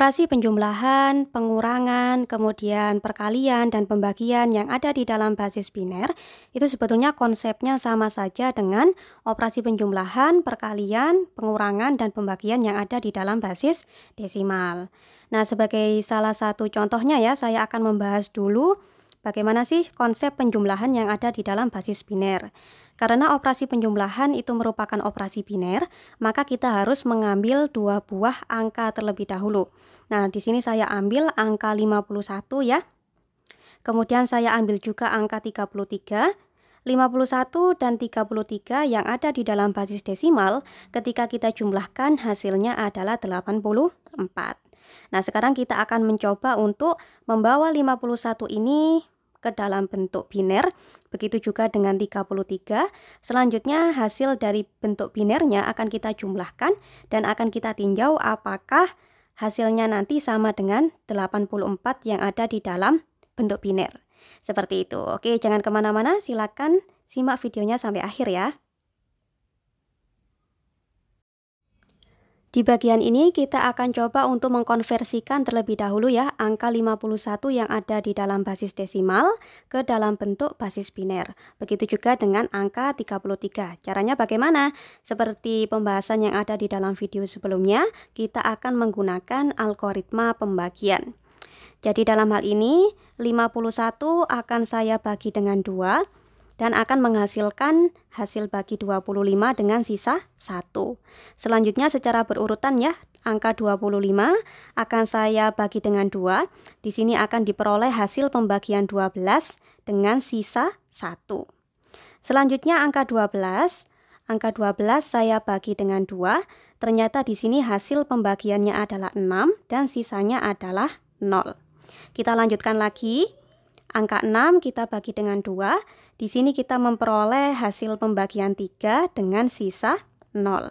Operasi penjumlahan, pengurangan, kemudian perkalian dan pembagian yang ada di dalam basis biner itu sebetulnya konsepnya sama saja dengan operasi penjumlahan, perkalian, pengurangan dan pembagian yang ada di dalam basis desimal. Nah, sebagai salah satu contohnya ya, saya akan membahas dulu bagaimana sih konsep penjumlahan yang ada di dalam basis biner. Karena operasi penjumlahan itu merupakan operasi biner, maka kita harus mengambil dua buah angka terlebih dahulu. Nah, di sini saya ambil angka 51 ya. Kemudian saya ambil juga angka 33, 51 dan 33 yang ada di dalam basis desimal ketika kita jumlahkan hasilnya adalah 84. Nah, sekarang kita akan mencoba untuk membawa 51 ini ke dalam bentuk biner. Begitu juga dengan 33. Selanjutnya hasil dari bentuk binernya akan kita jumlahkan dan akan kita tinjau apakah hasilnya nanti sama dengan 84 yang ada di dalam bentuk biner. Seperti itu. Oke, jangan kemana-mana, silakan simak videonya sampai akhir ya. Di bagian ini kita akan coba untuk mengkonversikan terlebih dahulu ya angka 51 yang ada di dalam basis desimal ke dalam bentuk basis biner. Begitu juga dengan angka 33. Caranya bagaimana? Seperti pembahasan yang ada di dalam video sebelumnya, kita akan menggunakan algoritma pembagian. Jadi dalam hal ini 51 akan saya bagi dengan 2 dan akan menghasilkan hasil bagi 25 dengan sisa 1. Selanjutnya secara berurutan ya, angka 25 akan saya bagi dengan 2. Di sini akan diperoleh hasil pembagian 12 dengan sisa 1. Selanjutnya angka 12. Angka 12 saya bagi dengan 2. Ternyata di sini hasil pembagiannya adalah 6 dan sisanya adalah 0. Kita lanjutkan lagi. Angka 6 kita bagi dengan 2. Di sini kita memperoleh hasil pembagian 3 dengan sisa 0.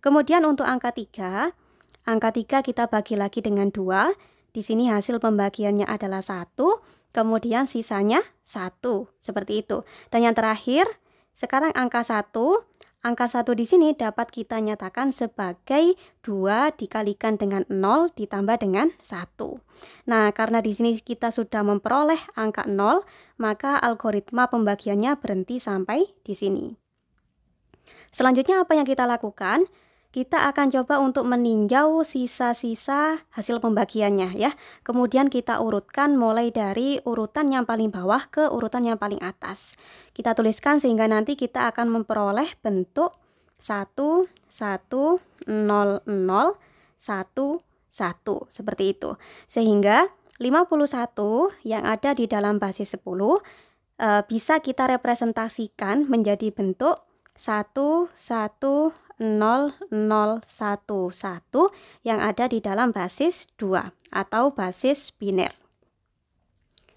Kemudian untuk angka 3, angka 3 kita bagi lagi dengan 2. Di sini hasil pembagiannya adalah 1, kemudian sisanya 1. Seperti itu. Dan yang terakhir, sekarang angka 1, Angka 1 di sini dapat kita nyatakan sebagai 2 dikalikan dengan 0 ditambah dengan 1. Nah, karena di sini kita sudah memperoleh angka 0, maka algoritma pembagiannya berhenti sampai di sini. Selanjutnya apa yang kita lakukan? kita akan coba untuk meninjau sisa-sisa hasil pembagiannya ya. Kemudian kita urutkan mulai dari urutan yang paling bawah ke urutan yang paling atas. Kita tuliskan sehingga nanti kita akan memperoleh bentuk 1 1 0 0 1 1 seperti itu. Sehingga 51 yang ada di dalam basis 10 eh, bisa kita representasikan menjadi bentuk 1 1 0011 yang ada di dalam basis 2 atau basis biner.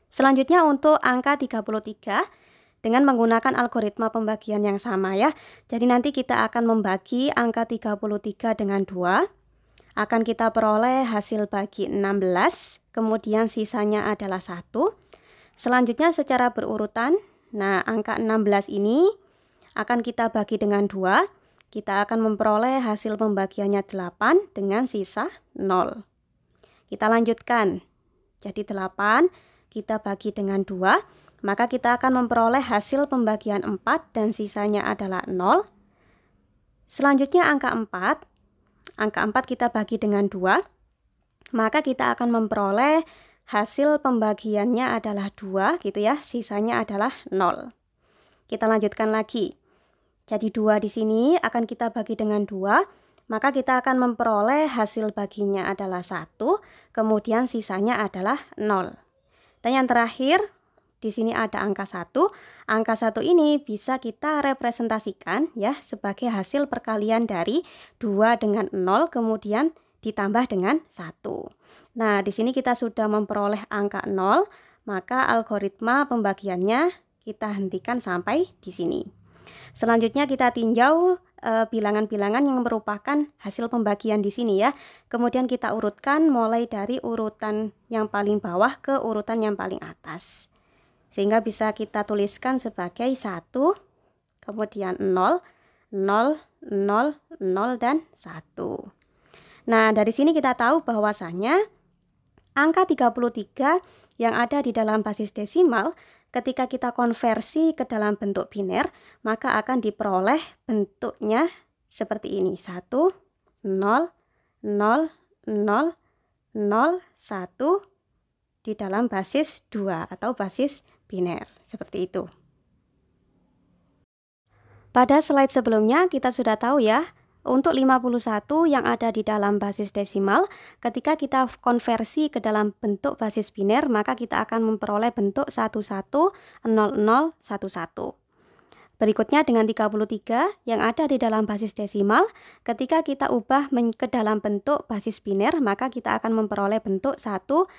Selanjutnya untuk angka 33 dengan menggunakan algoritma pembagian yang sama ya. Jadi nanti kita akan membagi angka 33 dengan 2. Akan kita peroleh hasil bagi 16, kemudian sisanya adalah 1. Selanjutnya secara berurutan, nah angka 16 ini akan kita bagi dengan 2. Kita akan memperoleh hasil pembagiannya 8 dengan sisa 0. Kita lanjutkan. Jadi 8 kita bagi dengan 2, maka kita akan memperoleh hasil pembagian 4 dan sisanya adalah 0. Selanjutnya angka 4. Angka 4 kita bagi dengan 2, maka kita akan memperoleh hasil pembagiannya adalah 2 gitu ya, sisanya adalah 0. Kita lanjutkan lagi. Jadi dua di sini akan kita bagi dengan dua, maka kita akan memperoleh hasil baginya adalah satu, kemudian sisanya adalah nol. Dan yang terakhir, di sini ada angka satu, Angka satu ini bisa kita representasikan ya sebagai hasil perkalian dari dua dengan nol, kemudian ditambah dengan satu. Nah, di sini kita sudah memperoleh angka nol, maka algoritma pembagiannya kita hentikan sampai di sini. Selanjutnya kita tinjau eh, bilangan-bilangan e, yang merupakan hasil pembagian di sini ya. Kemudian kita urutkan mulai dari urutan yang paling bawah ke urutan yang paling atas. Sehingga bisa kita tuliskan sebagai 1, kemudian 0, 0, 0, 0, dan 1. Nah, dari sini kita tahu bahwasannya angka 33 yang ada di dalam basis desimal Ketika kita konversi ke dalam bentuk biner, maka akan diperoleh bentuknya seperti ini. 1, 0, 0, 0, 0, 1 di dalam basis 2 atau basis biner. Seperti itu. Pada slide sebelumnya kita sudah tahu ya, untuk 51 yang ada di dalam basis desimal, ketika kita konversi ke dalam bentuk basis biner, maka kita akan memperoleh bentuk 110011. Berikutnya dengan 33 yang ada di dalam basis desimal, ketika kita ubah ke dalam bentuk basis biner, maka kita akan memperoleh bentuk 100001.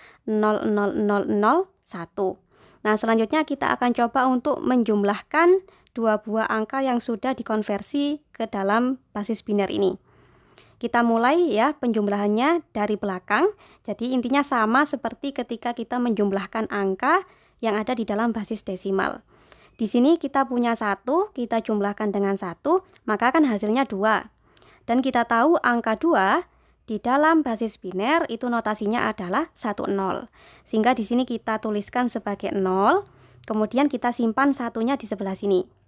Nah, selanjutnya kita akan coba untuk menjumlahkan dua buah angka yang sudah dikonversi ke dalam basis biner ini. Kita mulai ya penjumlahannya dari belakang. Jadi intinya sama seperti ketika kita menjumlahkan angka yang ada di dalam basis desimal. Di sini kita punya satu, kita jumlahkan dengan satu, maka kan hasilnya dua. Dan kita tahu angka dua di dalam basis biner itu notasinya adalah 10. Sehingga di sini kita tuliskan sebagai nol, kemudian kita simpan satunya di sebelah sini.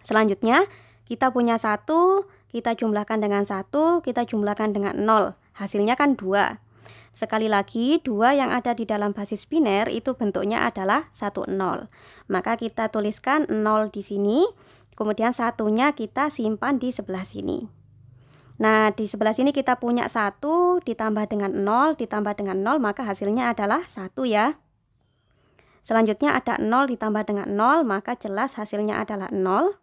Selanjutnya, kita punya satu, kita jumlahkan dengan satu, kita jumlahkan dengan nol. Hasilnya kan dua. Sekali lagi, dua yang ada di dalam basis biner itu bentuknya adalah satu nol. Maka kita tuliskan nol di sini, kemudian satunya kita simpan di sebelah sini. Nah, di sebelah sini kita punya satu ditambah dengan nol ditambah dengan nol maka hasilnya adalah satu ya. Selanjutnya ada nol ditambah dengan nol maka jelas hasilnya adalah nol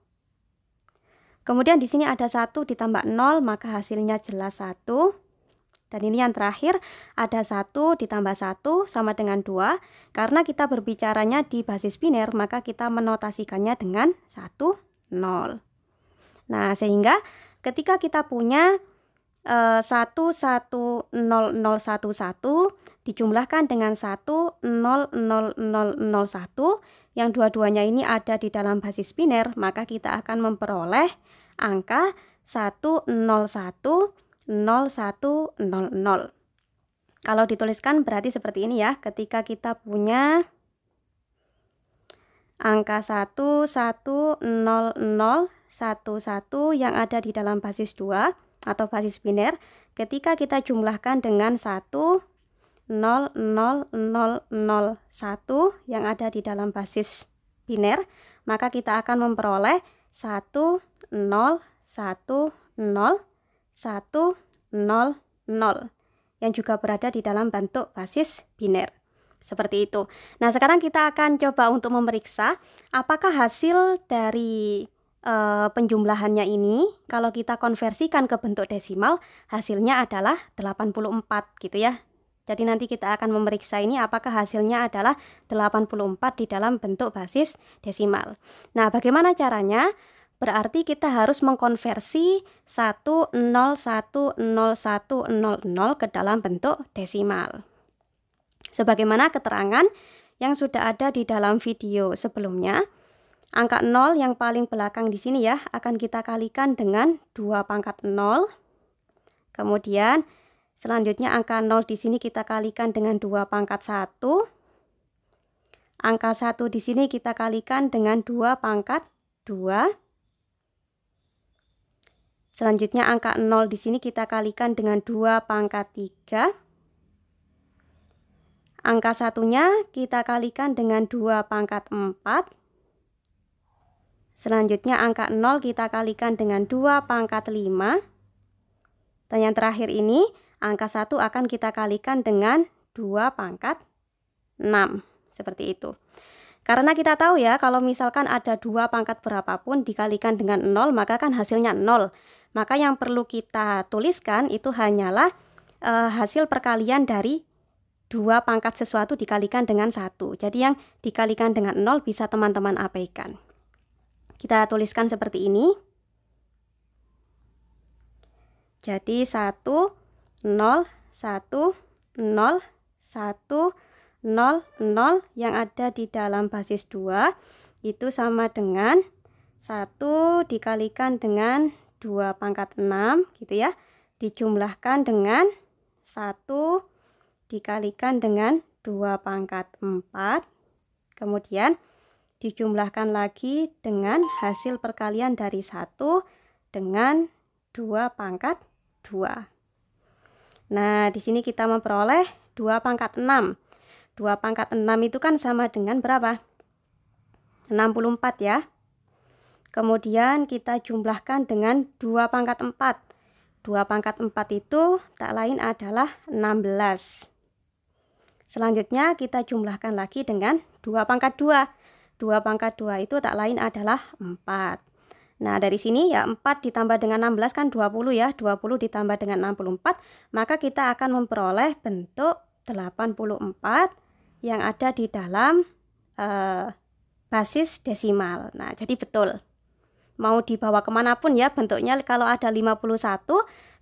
Kemudian di sini ada satu ditambah 0 maka hasilnya jelas 1. Dan ini yang terakhir ada satu ditambah satu sama dengan dua Karena kita berbicaranya di basis biner maka kita menotasikannya dengan satu nol. Nah sehingga ketika kita punya satu eh, satu satu nol nol satu dijumlahkan dengan satu nol nol nol nol satu yang dua-duanya ini ada di dalam basis biner, maka kita akan memperoleh angka 1010100. Kalau dituliskan berarti seperti ini ya, ketika kita punya angka 1100111 yang ada di dalam basis 2 atau basis biner, ketika kita jumlahkan dengan 1 00001 yang ada di dalam basis biner, maka kita akan memperoleh 1010100 yang juga berada di dalam bentuk basis biner. Seperti itu. Nah, sekarang kita akan coba untuk memeriksa apakah hasil dari e, penjumlahannya ini kalau kita konversikan ke bentuk desimal hasilnya adalah 84 gitu ya. Jadi nanti kita akan memeriksa ini apakah hasilnya adalah 84 di dalam bentuk basis desimal. Nah, bagaimana caranya? Berarti kita harus mengkonversi 1010100 ke dalam bentuk desimal. Sebagaimana keterangan yang sudah ada di dalam video sebelumnya, angka 0 yang paling belakang di sini ya akan kita kalikan dengan 2 pangkat 0. Kemudian Selanjutnya angka 0 di sini kita kalikan dengan 2 pangkat 1. Angka 1 di sini kita kalikan dengan 2 pangkat 2. Selanjutnya angka 0 di sini kita kalikan dengan 2 pangkat 3. Angka satunya kita kalikan dengan 2 pangkat 4. Selanjutnya angka 0 kita kalikan dengan 2 pangkat 5. Dan yang terakhir ini angka 1 akan kita kalikan dengan 2 pangkat 6 seperti itu karena kita tahu ya kalau misalkan ada 2 pangkat berapapun dikalikan dengan 0 maka kan hasilnya 0 maka yang perlu kita tuliskan itu hanyalah e, hasil perkalian dari 2 pangkat sesuatu dikalikan dengan 1. Jadi yang dikalikan dengan 0 bisa teman-teman abaikan. Kita tuliskan seperti ini. Jadi 1 0 1 0 1 0 0 yang ada di dalam basis 2 itu sama dengan 1 dikalikan dengan 2 pangkat 6 gitu ya dijumlahkan dengan 1 dikalikan dengan 2 pangkat 4 kemudian dijumlahkan lagi dengan hasil perkalian dari 1 dengan 2 pangkat 2 Nah, di sini kita memperoleh 2 pangkat 6. 2 pangkat 6 itu kan sama dengan berapa? 64 ya. Kemudian kita jumlahkan dengan 2 pangkat 4. 2 pangkat 4 itu tak lain adalah 16. Selanjutnya kita jumlahkan lagi dengan 2 pangkat 2. 2 pangkat 2 itu tak lain adalah 4. Nah, dari sini ya 4 ditambah dengan 16 kan 20 ya, 20 ditambah dengan 64, maka kita akan memperoleh bentuk 84 yang ada di dalam uh, basis desimal. Nah, jadi betul. Mau dibawa kemanapun ya bentuknya kalau ada 51,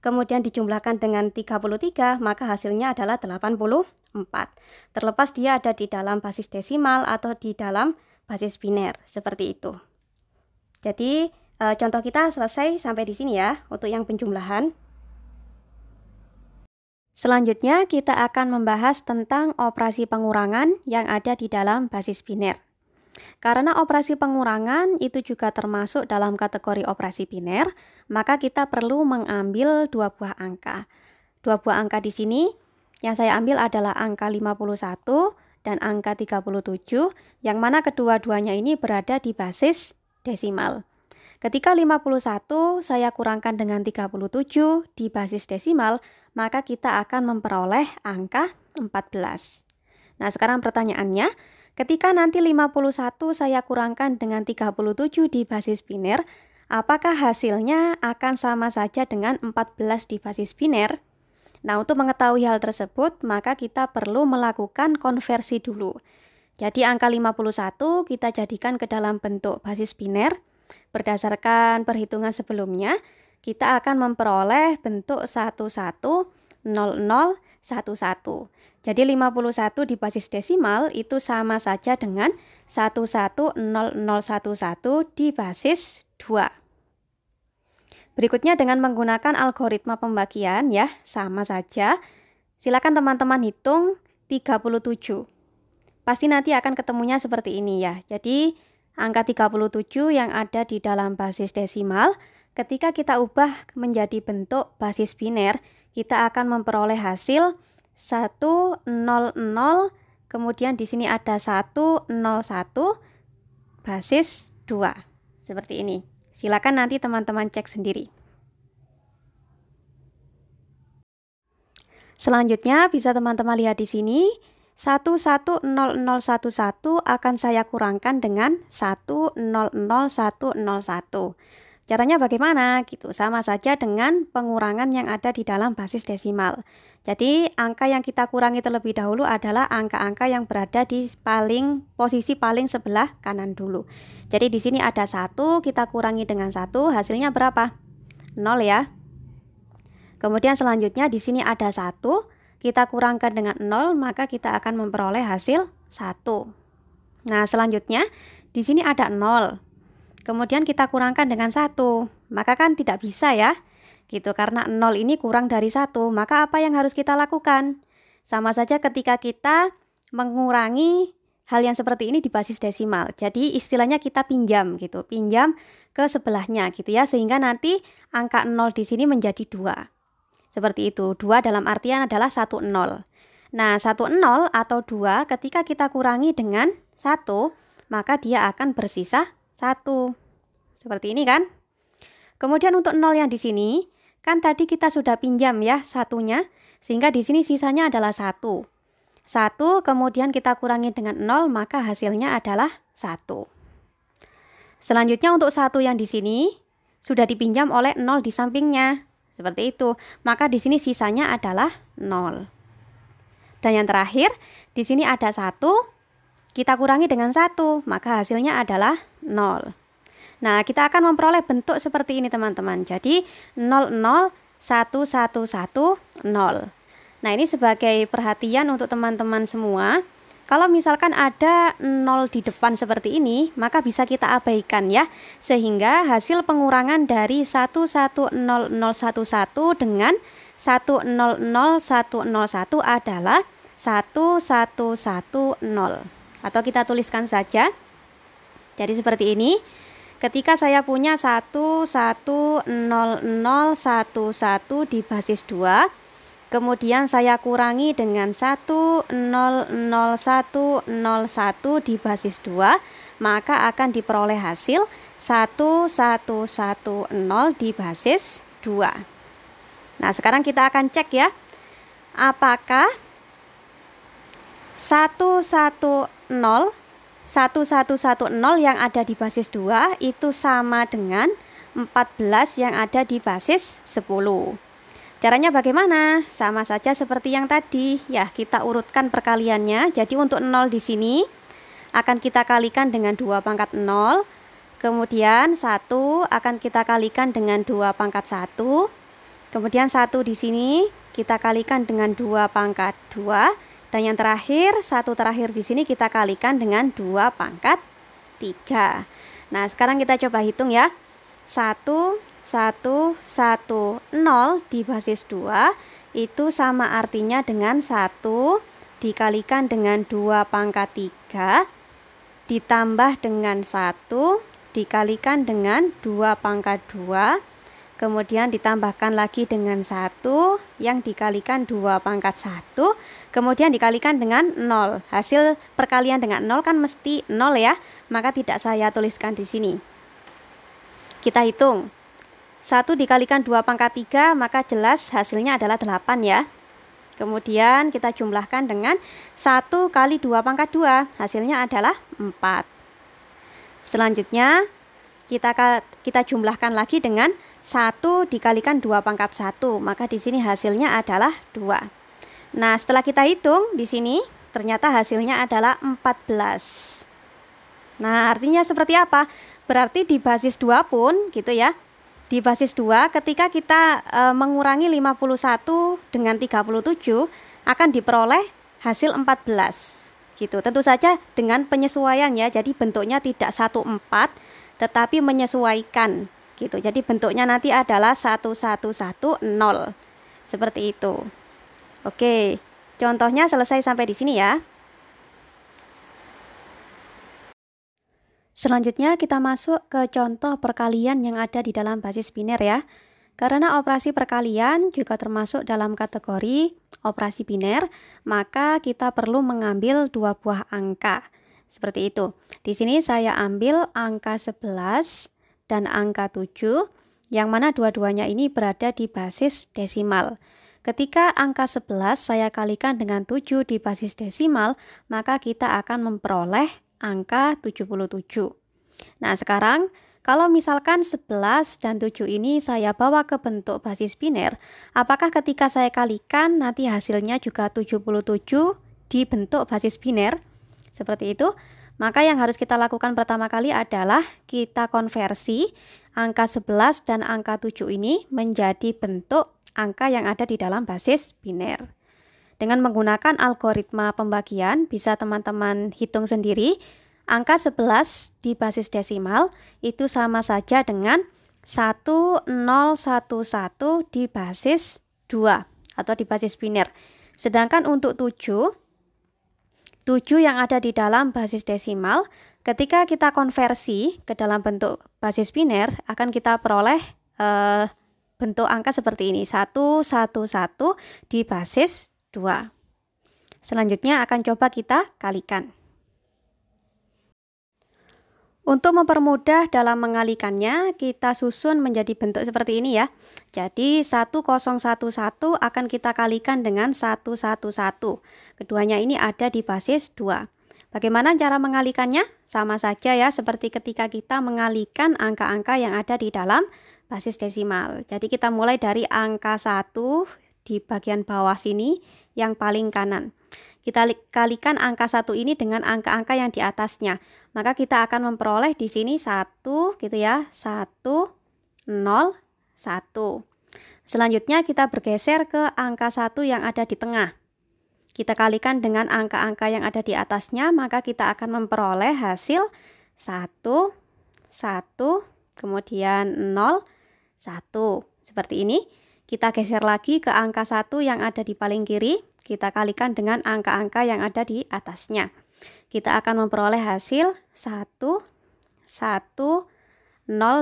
kemudian dijumlahkan dengan 33, maka hasilnya adalah 84. Terlepas dia ada di dalam basis desimal atau di dalam basis biner, seperti itu. Jadi E, contoh kita selesai sampai di sini ya untuk yang penjumlahan. Selanjutnya kita akan membahas tentang operasi pengurangan yang ada di dalam basis biner. Karena operasi pengurangan itu juga termasuk dalam kategori operasi biner, maka kita perlu mengambil dua buah angka. Dua buah angka di sini yang saya ambil adalah angka 51 dan angka 37, yang mana kedua-duanya ini berada di basis desimal. Ketika 51 saya kurangkan dengan 37 di basis desimal, maka kita akan memperoleh angka 14. Nah, sekarang pertanyaannya, ketika nanti 51 saya kurangkan dengan 37 di basis biner, apakah hasilnya akan sama saja dengan 14 di basis biner? Nah, untuk mengetahui hal tersebut, maka kita perlu melakukan konversi dulu. Jadi angka 51 kita jadikan ke dalam bentuk basis biner, Berdasarkan perhitungan sebelumnya, kita akan memperoleh bentuk 110011 Jadi 51 di basis desimal itu sama saja dengan 110011 di basis 2. Berikutnya dengan menggunakan algoritma pembagian ya, sama saja. Silakan teman-teman hitung 37. Pasti nanti akan ketemunya seperti ini ya. Jadi angka 37 yang ada di dalam basis desimal, ketika kita ubah menjadi bentuk basis biner, kita akan memperoleh hasil 100, kemudian di sini ada 101 basis 2. Seperti ini. Silakan nanti teman-teman cek sendiri. Selanjutnya bisa teman-teman lihat di sini. 110011 akan saya kurangkan dengan 100101. Caranya bagaimana? Gitu sama saja dengan pengurangan yang ada di dalam basis desimal. Jadi angka yang kita kurangi terlebih dahulu adalah angka-angka yang berada di paling posisi paling sebelah kanan dulu. Jadi di sini ada satu, kita kurangi dengan satu, hasilnya berapa? 0 ya. Kemudian selanjutnya di sini ada satu, kita kurangkan dengan 0, maka kita akan memperoleh hasil 1. Nah, selanjutnya di sini ada 0. Kemudian kita kurangkan dengan 1, maka kan tidak bisa ya. Gitu karena 0 ini kurang dari 1, maka apa yang harus kita lakukan? Sama saja ketika kita mengurangi hal yang seperti ini di basis desimal. Jadi istilahnya kita pinjam gitu, pinjam ke sebelahnya gitu ya sehingga nanti angka 0 di sini menjadi 2. Seperti itu, 2 dalam artian adalah 1 0. Nah, 1 0 atau 2 ketika kita kurangi dengan 1, maka dia akan bersisa 1. Seperti ini kan? Kemudian untuk 0 yang di sini, kan tadi kita sudah pinjam ya satunya, sehingga di sini sisanya adalah 1. 1 kemudian kita kurangi dengan 0, maka hasilnya adalah 1. Selanjutnya untuk 1 yang di sini, sudah dipinjam oleh 0 di sampingnya. Seperti itu. Maka di sini sisanya adalah 0. Dan yang terakhir, di sini ada 1, kita kurangi dengan 1, maka hasilnya adalah 0. Nah, kita akan memperoleh bentuk seperti ini teman-teman. Jadi 0, 0, 1, 1, 1, 0. Nah, ini sebagai perhatian untuk teman-teman semua. Kalau misalkan ada nol di depan seperti ini, maka bisa kita abaikan ya. Sehingga hasil pengurangan dari 110011 dengan 100101 adalah 1110. Atau kita tuliskan saja. Jadi seperti ini. Ketika saya punya 110011 di basis 2, Kemudian saya kurangi dengan 100101 di basis 2, maka akan diperoleh hasil 1110 di basis 2. Nah, sekarang kita akan cek ya. Apakah 110 1110 yang ada di basis 2 itu sama dengan 14 yang ada di basis 10. Caranya bagaimana? Sama saja seperti yang tadi. Ya, kita urutkan perkaliannya. Jadi untuk 0 di sini akan kita kalikan dengan 2 pangkat 0. Kemudian 1 akan kita kalikan dengan 2 pangkat 1. Kemudian 1 di sini kita kalikan dengan 2 pangkat 2. Dan yang terakhir, 1 terakhir di sini kita kalikan dengan 2 pangkat 3. Nah, sekarang kita coba hitung ya. 1 1, 1, 0 di basis 2 itu sama artinya dengan 1 dikalikan dengan 2 pangkat 3 ditambah dengan 1 dikalikan dengan 2 pangkat 2 kemudian ditambahkan lagi dengan 1 yang dikalikan 2 pangkat 1 kemudian dikalikan dengan 0 hasil perkalian dengan 0 kan mesti 0 ya maka tidak saya tuliskan di sini kita hitung 1 dikalikan 2 pangkat 3 maka jelas hasilnya adalah 8 ya. Kemudian kita jumlahkan dengan 1 kali 2 pangkat 2 hasilnya adalah 4. Selanjutnya kita kita jumlahkan lagi dengan 1 dikalikan 2 pangkat 1 maka di sini hasilnya adalah 2. Nah setelah kita hitung di sini ternyata hasilnya adalah 14. Nah artinya seperti apa? Berarti di basis 2 pun gitu ya di basis 2 ketika kita e, mengurangi 51 dengan 37 akan diperoleh hasil 14 gitu. Tentu saja dengan penyesuaian ya. Jadi bentuknya tidak 14 tetapi menyesuaikan gitu. Jadi bentuknya nanti adalah 1110 seperti itu. Oke. Contohnya selesai sampai di sini ya. Selanjutnya kita masuk ke contoh perkalian yang ada di dalam basis biner ya. Karena operasi perkalian juga termasuk dalam kategori operasi biner, maka kita perlu mengambil dua buah angka. Seperti itu. Di sini saya ambil angka 11 dan angka 7, yang mana dua-duanya ini berada di basis desimal. Ketika angka 11 saya kalikan dengan 7 di basis desimal, maka kita akan memperoleh angka 77. Nah, sekarang kalau misalkan 11 dan 7 ini saya bawa ke bentuk basis biner, apakah ketika saya kalikan nanti hasilnya juga 77 di bentuk basis biner? Seperti itu. Maka yang harus kita lakukan pertama kali adalah kita konversi angka 11 dan angka 7 ini menjadi bentuk angka yang ada di dalam basis biner. Dengan menggunakan algoritma pembagian, bisa teman-teman hitung sendiri, angka 11 di basis desimal itu sama saja dengan 1011 di basis 2 atau di basis biner. Sedangkan untuk 7, 7 yang ada di dalam basis desimal, ketika kita konversi ke dalam bentuk basis biner, akan kita peroleh eh, bentuk angka seperti ini, 111 di basis 2. Selanjutnya akan coba kita kalikan. Untuk mempermudah dalam mengalikannya, kita susun menjadi bentuk seperti ini ya. Jadi 1011 akan kita kalikan dengan 111. Keduanya ini ada di basis 2. Bagaimana cara mengalikannya? Sama saja ya seperti ketika kita mengalikan angka-angka yang ada di dalam basis desimal. Jadi kita mulai dari angka 1 di bagian bawah sini yang paling kanan. Kita kalikan angka satu ini dengan angka-angka yang di atasnya. Maka kita akan memperoleh di sini satu, gitu ya, satu, nol, satu. Selanjutnya kita bergeser ke angka satu yang ada di tengah. Kita kalikan dengan angka-angka yang ada di atasnya, maka kita akan memperoleh hasil satu, satu, kemudian nol, satu. Seperti ini. Kita geser lagi ke angka 1 yang ada di paling kiri, kita kalikan dengan angka-angka yang ada di atasnya. Kita akan memperoleh hasil 1, 1, 0,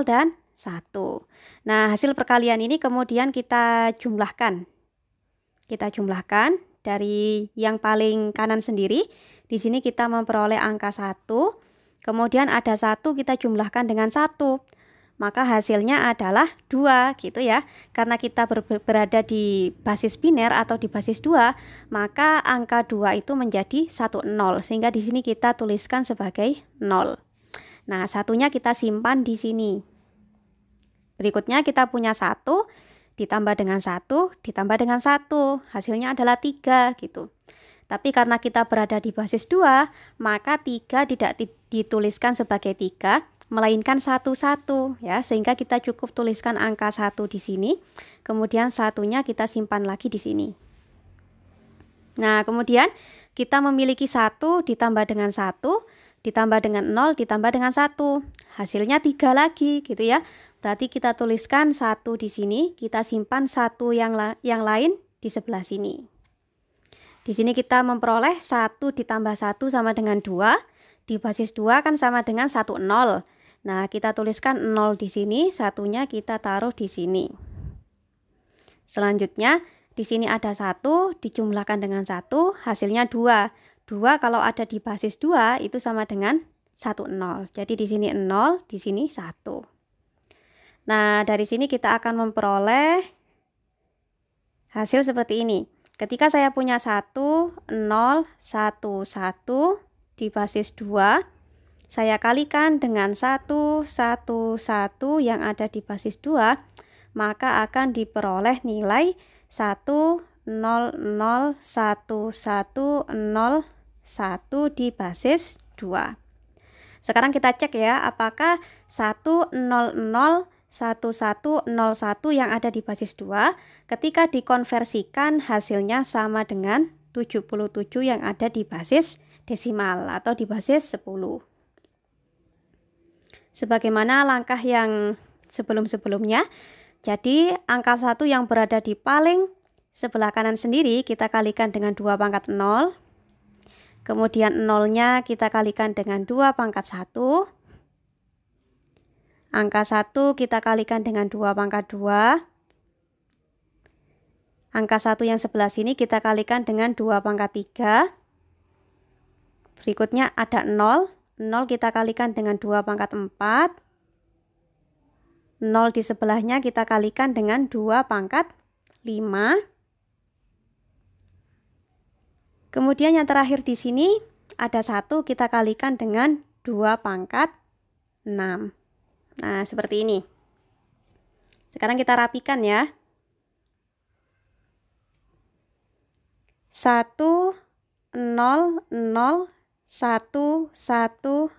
dan 1. Nah, hasil perkalian ini kemudian kita jumlahkan. Kita jumlahkan dari yang paling kanan sendiri. Di sini kita memperoleh angka 1, kemudian ada 1 kita jumlahkan dengan 1 maka hasilnya adalah dua gitu ya. Karena kita ber berada di basis biner atau di basis dua, maka angka dua itu menjadi satu nol sehingga di sini kita tuliskan sebagai nol. Nah, satunya kita simpan di sini. Berikutnya kita punya satu ditambah dengan satu ditambah dengan satu hasilnya adalah tiga gitu. Tapi karena kita berada di basis dua, maka tiga tidak dituliskan sebagai tiga melainkan satu-satu ya sehingga kita cukup tuliskan angka satu di sini kemudian satunya kita simpan lagi di sini nah kemudian kita memiliki satu ditambah dengan satu ditambah dengan nol ditambah dengan satu hasilnya tiga lagi gitu ya berarti kita tuliskan satu di sini kita simpan satu yang la yang lain di sebelah sini di sini kita memperoleh satu ditambah satu sama dengan dua di basis 2 kan sama dengan satu nol Nah, kita tuliskan 0 di sini, satunya kita taruh di sini. Selanjutnya, di sini ada 1, dijumlahkan dengan 1, hasilnya 2. 2 kalau ada di basis 2 itu sama dengan 1 0. Jadi di sini 0, di sini 1. Nah, dari sini kita akan memperoleh hasil seperti ini. Ketika saya punya 1 0 1 1 di basis 2 saya kalikan dengan 1, 1, 1 yang ada di basis 2, maka akan diperoleh nilai 1, 0, 0, 1, 1, 0, 1 di basis 2. Sekarang kita cek ya, apakah 1, 0, 0, 1, 1, 0, 1 yang ada di basis 2 ketika dikonversikan hasilnya sama dengan 77 yang ada di basis desimal atau di basis 10 sebagaimana langkah yang sebelum-sebelumnya. Jadi angka satu yang berada di paling sebelah kanan sendiri kita kalikan dengan dua pangkat nol. Kemudian nolnya kita kalikan dengan dua pangkat satu. Angka satu kita kalikan dengan dua pangkat dua. Angka satu yang sebelah sini kita kalikan dengan dua pangkat tiga. Berikutnya ada nol. 0 kita kalikan dengan 2 pangkat 4. 0 di sebelahnya kita kalikan dengan 2 pangkat 5. Kemudian yang terakhir di sini ada 1 kita kalikan dengan 2 pangkat 6. Nah, seperti ini. Sekarang kita rapikan ya. 1 0 0 1101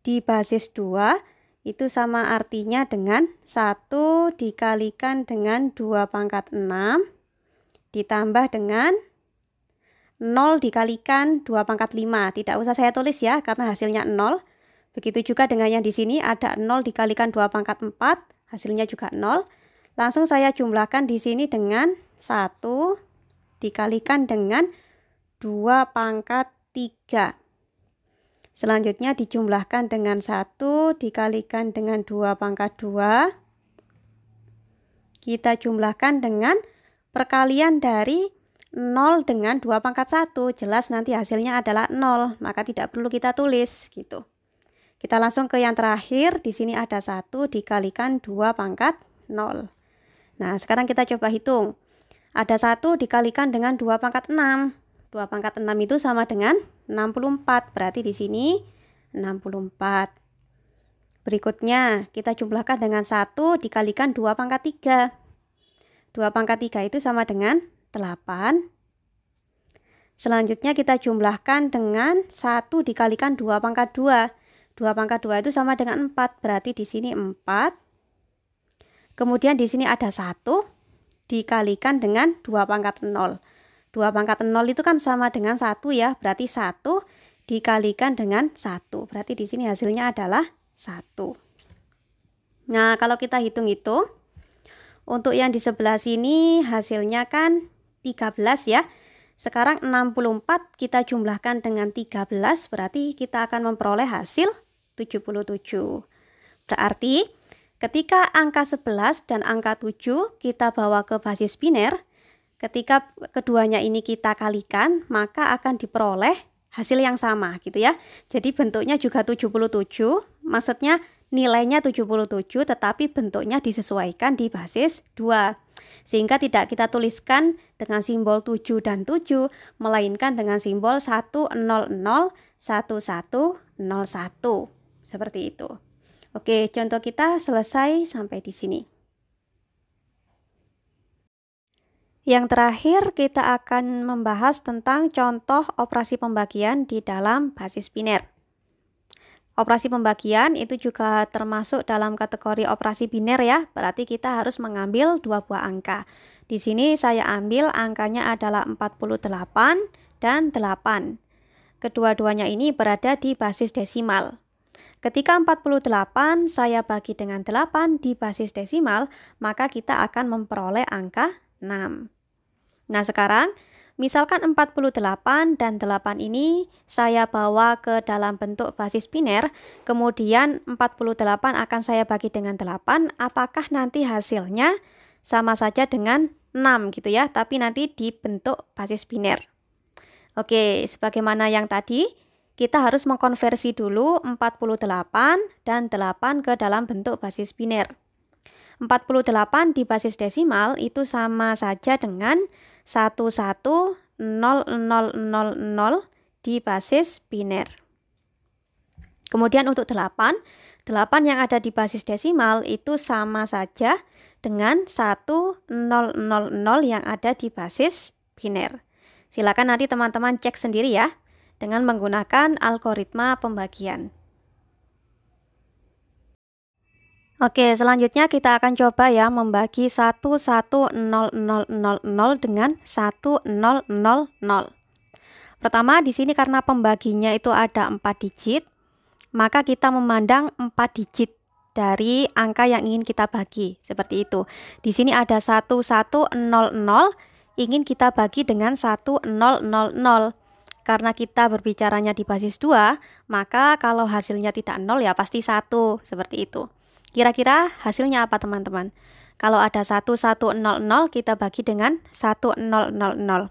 di basis 2 itu sama artinya dengan 1 dikalikan dengan 2 pangkat 6 ditambah dengan 0 dikalikan 2 pangkat 5. Tidak usah saya tulis ya karena hasilnya 0. Begitu juga dengan yang di sini ada 0 dikalikan 2 pangkat 4, hasilnya juga 0. Langsung saya jumlahkan di sini dengan 1 dikalikan dengan 2 pangkat 3. Selanjutnya dijumlahkan dengan 1 dikalikan dengan 2 pangkat 2. Kita jumlahkan dengan perkalian dari 0 dengan 2 pangkat 1 jelas nanti hasilnya adalah 0 maka tidak perlu kita tulis gitu kita langsung ke yang terakhir di sini ada 1 dikalikan 2 pangkat 0 nah sekarang kita coba hitung ada 1 dikalikan dengan 2 pangkat 6 2 pangkat 6 itu sama dengan 64. Berarti di sini 64. Berikutnya, kita jumlahkan dengan 1 dikalikan 2 pangkat 3. 2 pangkat 3 itu sama dengan 8. Selanjutnya kita jumlahkan dengan 1 dikalikan 2 pangkat 2. 2 pangkat 2 itu sama dengan 4. Berarti di sini 4. Kemudian di sini ada 1 dikalikan dengan 2 pangkat 0. 2 pangkat 0 itu kan sama dengan 1 ya, berarti 1 dikalikan dengan 1. Berarti di sini hasilnya adalah 1. Nah, kalau kita hitung itu, untuk yang di sebelah sini hasilnya kan 13 ya. Sekarang 64 kita jumlahkan dengan 13, berarti kita akan memperoleh hasil 77. Berarti ketika angka 11 dan angka 7 kita bawa ke basis biner, Ketika keduanya ini kita kalikan, maka akan diperoleh hasil yang sama gitu ya. Jadi bentuknya juga 77, maksudnya nilainya 77 tetapi bentuknya disesuaikan di basis 2. Sehingga tidak kita tuliskan dengan simbol 7 dan 7, melainkan dengan simbol 1001101, Seperti itu. Oke, contoh kita selesai sampai di sini. Yang terakhir kita akan membahas tentang contoh operasi pembagian di dalam basis biner. Operasi pembagian itu juga termasuk dalam kategori operasi biner ya, berarti kita harus mengambil dua buah angka. Di sini saya ambil angkanya adalah 48 dan 8. Kedua-duanya ini berada di basis desimal. Ketika 48 saya bagi dengan 8 di basis desimal, maka kita akan memperoleh angka 6. Nah, sekarang misalkan 48 dan 8 ini saya bawa ke dalam bentuk basis biner, kemudian 48 akan saya bagi dengan 8, apakah nanti hasilnya sama saja dengan 6 gitu ya, tapi nanti dibentuk basis biner. Oke, sebagaimana yang tadi, kita harus mengkonversi dulu 48 dan 8 ke dalam bentuk basis biner. 48 di basis desimal itu sama saja dengan 11000 di basis biner. Kemudian untuk 8, 8 yang ada di basis desimal itu sama saja dengan 1000 yang ada di basis biner. Silakan nanti teman-teman cek sendiri ya dengan menggunakan algoritma pembagian. Oke, selanjutnya kita akan coba ya membagi nol dengan 1000. Pertama, di sini karena pembaginya itu ada 4 digit, maka kita memandang 4 digit dari angka yang ingin kita bagi, seperti itu. Di sini ada 1100 ingin kita bagi dengan 1000. Karena kita berbicaranya di basis 2, maka kalau hasilnya tidak 0 ya pasti 1, seperti itu. Kira-kira hasilnya apa teman-teman? Kalau ada 1100 kita bagi dengan 1000.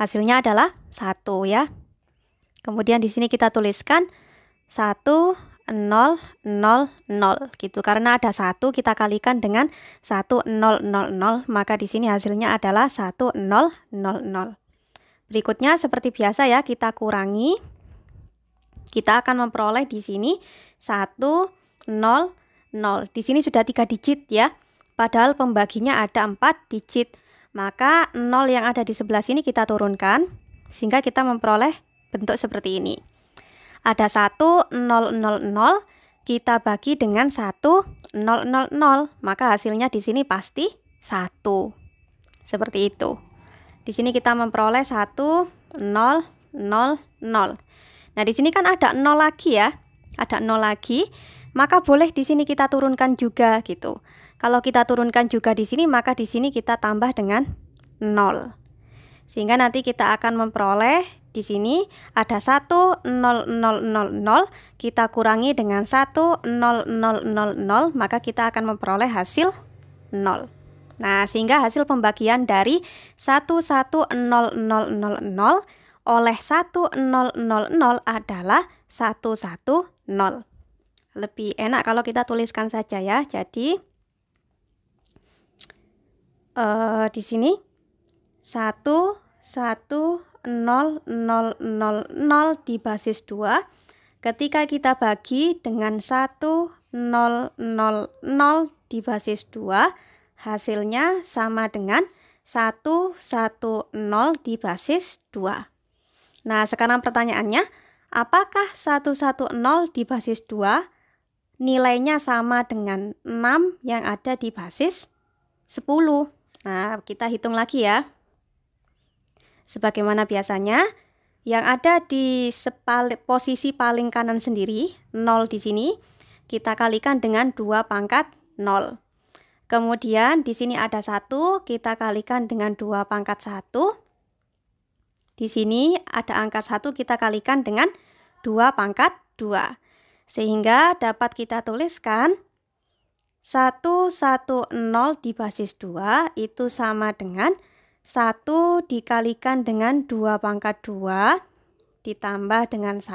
Hasilnya adalah 1 ya. Kemudian di sini kita tuliskan 1000 gitu. Karena ada 1 kita kalikan dengan 1000, maka di sini hasilnya adalah 1000. Berikutnya seperti biasa ya, kita kurangi. Kita akan memperoleh di sini 1000 0. Di sini sudah 3 digit ya. Padahal pembaginya ada 4 digit. Maka 0 yang ada di sebelah sini kita turunkan sehingga kita memperoleh bentuk seperti ini. Ada 1 0 0 0 kita bagi dengan 1 0 0 0, maka hasilnya di sini pasti 1. Seperti itu. Di sini kita memperoleh 1 0 0 0. Nah, di sini kan ada 0 lagi ya. Ada 0 lagi maka boleh di sini kita turunkan juga gitu. Kalau kita turunkan juga di sini, maka di sini kita tambah dengan 0. Sehingga nanti kita akan memperoleh di sini ada 1 0 0 0 0 kita kurangi dengan 1 0 0 0 0 maka kita akan memperoleh hasil 0. Nah, sehingga hasil pembagian dari 1 1 0 0 0 0 oleh 1 0 0 0 adalah 1 1 0 lebih enak kalau kita tuliskan saja ya. Jadi uh, di sini 1 1 0 0 0 0 di basis 2 ketika kita bagi dengan 1 0 0 0 di basis 2 hasilnya sama dengan 1 1 0 di basis 2. Nah, sekarang pertanyaannya, apakah 1 1 0 di basis 2 nilainya sama dengan 6 yang ada di basis 10. Nah, kita hitung lagi ya. Sebagaimana biasanya, yang ada di sepali, posisi paling kanan sendiri, 0 di sini, kita kalikan dengan 2 pangkat 0. Kemudian di sini ada 1, kita kalikan dengan 2 pangkat 1. Di sini ada angka 1, kita kalikan dengan 2 pangkat 2. Sehingga dapat kita tuliskan 110 di basis 2 itu sama dengan 1 dikalikan dengan 2 pangkat 2 ditambah dengan 1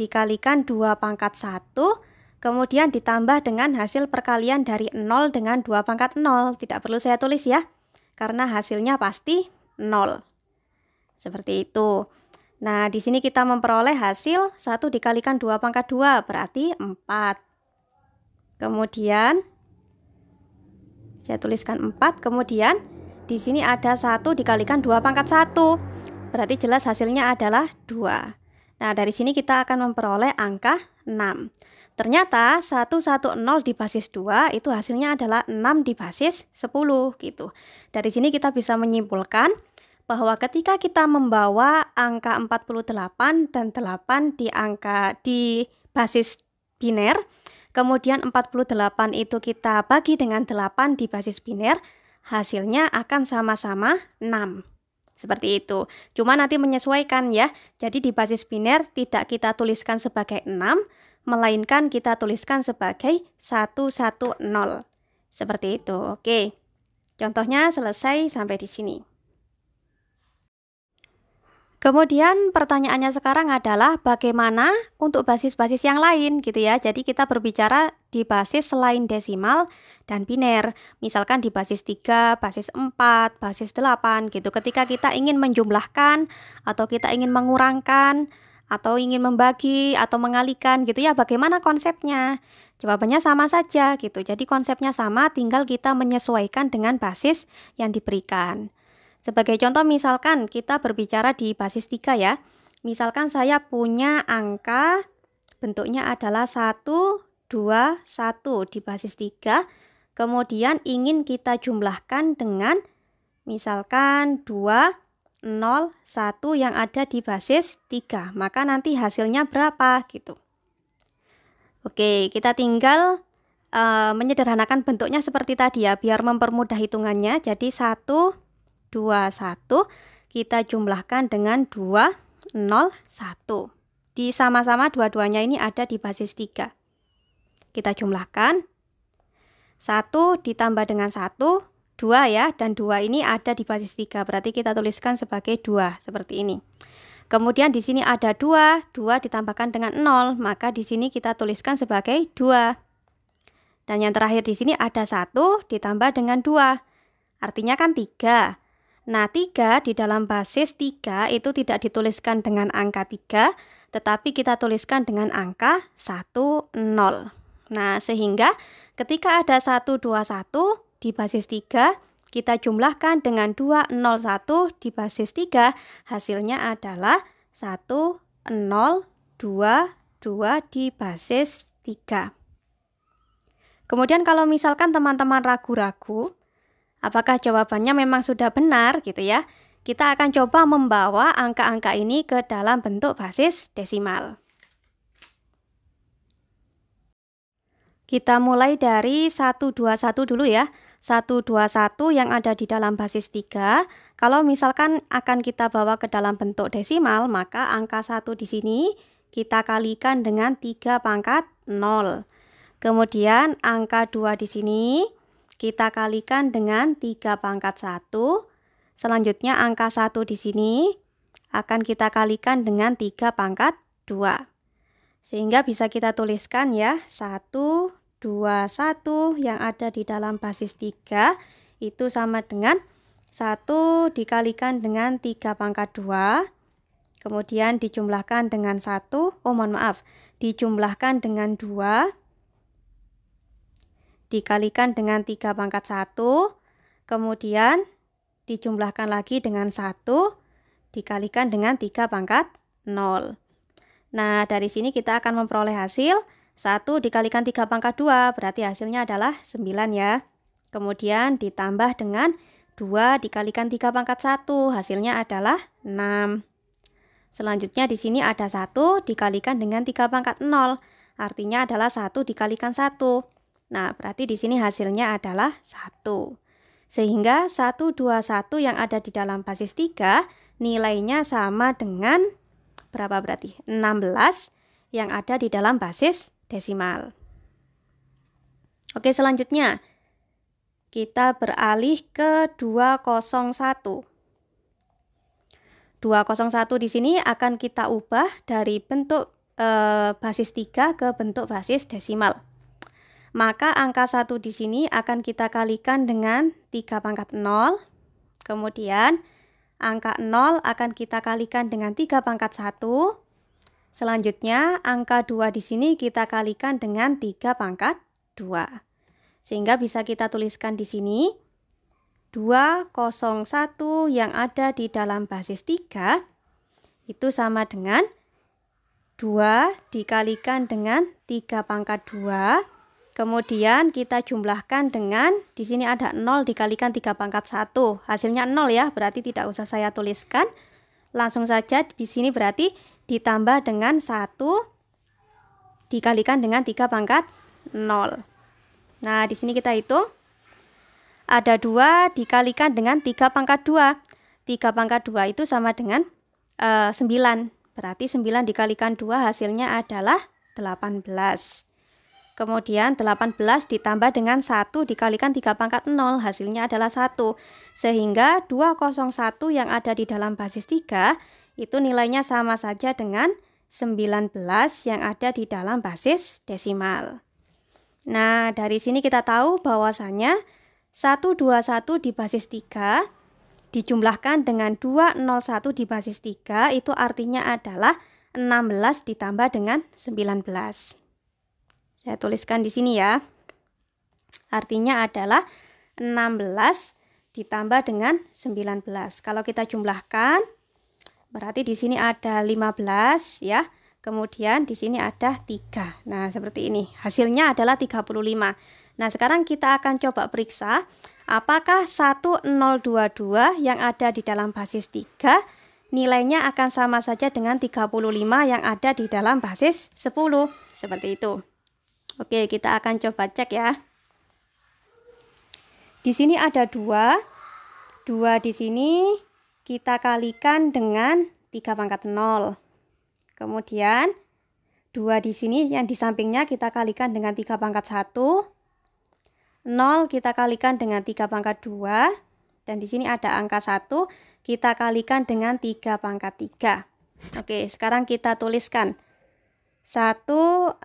dikalikan 2 pangkat 1 kemudian ditambah dengan hasil perkalian dari 0 dengan 2 pangkat 0 tidak perlu saya tulis ya karena hasilnya pasti 0 seperti itu Nah, di sini kita memperoleh hasil 1 dikalikan 2 pangkat 2 berarti 4. Kemudian saya tuliskan 4, kemudian di sini ada 1 dikalikan 2 pangkat 1. Berarti jelas hasilnya adalah 2. Nah, dari sini kita akan memperoleh angka 6. Ternyata 110 di basis 2 itu hasilnya adalah 6 di basis 10 gitu. Dari sini kita bisa menyimpulkan bahwa ketika kita membawa angka 48 dan 8 di angka di basis biner, kemudian 48 itu kita bagi dengan 8 di basis biner, hasilnya akan sama-sama 6. Seperti itu. Cuma nanti menyesuaikan ya. Jadi di basis biner tidak kita tuliskan sebagai 6, melainkan kita tuliskan sebagai 110. Seperti itu. Oke. Contohnya selesai sampai di sini. Kemudian pertanyaannya sekarang adalah bagaimana untuk basis-basis yang lain gitu ya. Jadi kita berbicara di basis selain desimal dan biner. Misalkan di basis 3, basis 4, basis 8 gitu. Ketika kita ingin menjumlahkan atau kita ingin mengurangkan atau ingin membagi atau mengalikan, gitu ya bagaimana konsepnya jawabannya sama saja gitu jadi konsepnya sama tinggal kita menyesuaikan dengan basis yang diberikan sebagai contoh misalkan kita berbicara di basis 3 ya. Misalkan saya punya angka bentuknya adalah 1, 2, 1 di basis 3. Kemudian ingin kita jumlahkan dengan misalkan 2, 0, 1 yang ada di basis 3. Maka nanti hasilnya berapa gitu. Oke, kita tinggal uh, menyederhanakan bentuknya seperti tadi ya, biar mempermudah hitungannya. Jadi 1 21 kita jumlahkan dengan 201. Di sama-sama dua-duanya ini ada di basis 3. Kita jumlahkan 1 ditambah dengan 1, 2 ya, dan 2 ini ada di basis 3, berarti kita tuliskan sebagai 2, seperti ini. Kemudian di sini ada 2, 2 ditambahkan dengan 0, maka di sini kita tuliskan sebagai 2. Dan yang terakhir di sini ada 1 ditambah dengan 2, artinya kan 3. Nah, 3 di dalam basis 3 itu tidak dituliskan dengan angka 3, tetapi kita tuliskan dengan angka 1, 0. Nah, sehingga ketika ada 1, 2, 1 di basis 3, kita jumlahkan dengan 2, 0, 1 di basis 3, hasilnya adalah 1, 0, 2, 2 di basis 3. Kemudian kalau misalkan teman-teman ragu-ragu, Apakah jawabannya memang sudah benar gitu ya? Kita akan coba membawa angka-angka ini ke dalam bentuk basis desimal. Kita mulai dari 121 dulu ya. 121 yang ada di dalam basis 3. Kalau misalkan akan kita bawa ke dalam bentuk desimal, maka angka 1 di sini kita kalikan dengan 3 pangkat 0. Kemudian angka 2 di sini kita kalikan dengan 3 pangkat 1. Selanjutnya angka 1 di sini akan kita kalikan dengan 3 pangkat 2. Sehingga bisa kita tuliskan ya 1, 2, 1 yang ada di dalam basis 3 itu sama dengan 1 dikalikan dengan 3 pangkat 2 kemudian dijumlahkan dengan 1 oh mohon maaf dijumlahkan dengan 2 dikalikan dengan 3 pangkat 1, kemudian dijumlahkan lagi dengan 1, dikalikan dengan 3 pangkat 0. Nah, dari sini kita akan memperoleh hasil 1 dikalikan 3 pangkat 2, berarti hasilnya adalah 9 ya. Kemudian ditambah dengan 2 dikalikan 3 pangkat 1, hasilnya adalah 6. Selanjutnya di sini ada 1 dikalikan dengan 3 pangkat 0, artinya adalah 1 dikalikan 1. Nah, berarti di sini hasilnya adalah 1. Sehingga 1, 2, 1 yang ada di dalam basis 3 nilainya sama dengan berapa berarti? 16 yang ada di dalam basis desimal. Oke, selanjutnya kita beralih ke 201. 201 di sini akan kita ubah dari bentuk e, basis 3 ke bentuk basis desimal maka angka 1 di sini akan kita kalikan dengan 3 pangkat 0. Kemudian angka 0 akan kita kalikan dengan 3 pangkat 1. Selanjutnya angka 2 di sini kita kalikan dengan 3 pangkat 2. Sehingga bisa kita tuliskan di sini 201 yang ada di dalam basis 3 itu sama dengan 2 dikalikan dengan 3 pangkat 2 Kemudian kita jumlahkan dengan, di sini ada 0 dikalikan 3 pangkat 1. Hasilnya 0 ya, berarti tidak usah saya tuliskan. Langsung saja di sini berarti ditambah dengan 1 dikalikan dengan 3 pangkat 0. Nah, di sini kita hitung. Ada 2 dikalikan dengan 3 pangkat 2. 3 pangkat 2 itu sama dengan uh, eh, 9. Berarti 9 dikalikan 2 hasilnya adalah 18. Kemudian 18 ditambah dengan 1 dikalikan 3 pangkat 0 hasilnya adalah 1. Sehingga 201 yang ada di dalam basis 3 itu nilainya sama saja dengan 19 yang ada di dalam basis desimal. Nah, dari sini kita tahu bahwasannya 121 di basis 3 dijumlahkan dengan 201 di basis 3 itu artinya adalah 16 ditambah dengan 19. Saya tuliskan di sini ya. Artinya adalah 16 ditambah dengan 19. Kalau kita jumlahkan, berarti di sini ada 15 ya. Kemudian di sini ada 3. Nah, seperti ini. Hasilnya adalah 35. Nah, sekarang kita akan coba periksa apakah 1022 yang ada di dalam basis 3 nilainya akan sama saja dengan 35 yang ada di dalam basis 10. Seperti itu. Oke, kita akan coba cek ya. Di sini ada dua, dua di sini kita kalikan dengan tiga pangkat nol. Kemudian dua di sini yang di sampingnya kita kalikan dengan tiga pangkat satu. Nol kita kalikan dengan tiga pangkat dua. Dan di sini ada angka satu, kita kalikan dengan tiga pangkat tiga. Oke, sekarang kita tuliskan. 1, 0,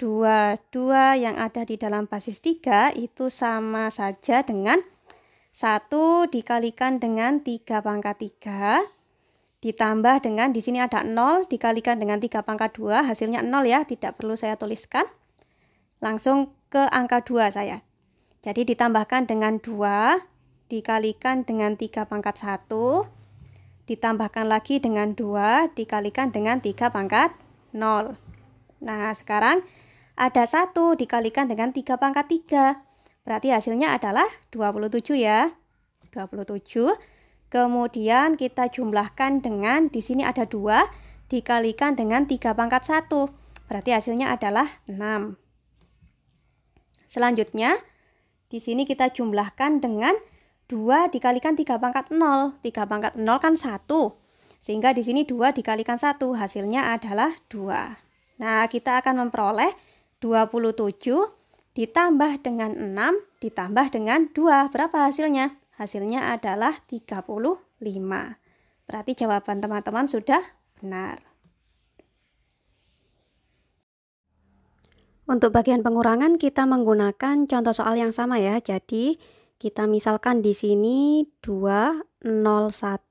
2-2 yang ada di dalam basis 3 itu sama saja dengan 1 dikalikan dengan 3 pangkat 3 ditambah dengan di sini ada 0 dikalikan dengan 3 pangkat 2 hasilnya 0 ya tidak perlu saya tuliskan langsung ke angka 2 saya jadi ditambahkan dengan 2 dikalikan dengan 3 pangkat 1 ditambahkan lagi dengan 2 dikalikan dengan 3 pangkat 0 nah sekarang ada 1 dikalikan dengan 3 pangkat 3. Berarti hasilnya adalah 27 ya. 27. Kemudian kita jumlahkan dengan di sini ada 2 dikalikan dengan 3 pangkat 1. Berarti hasilnya adalah 6. Selanjutnya, di sini kita jumlahkan dengan 2 dikalikan 3 pangkat 0. 3 pangkat 0 kan 1. Sehingga di sini 2 dikalikan 1 hasilnya adalah 2. Nah, kita akan memperoleh 27 ditambah dengan 6 ditambah dengan 2. Berapa hasilnya? Hasilnya adalah 35. Berarti jawaban teman-teman sudah benar. Untuk bagian pengurangan kita menggunakan contoh soal yang sama ya. Jadi kita misalkan di sini 201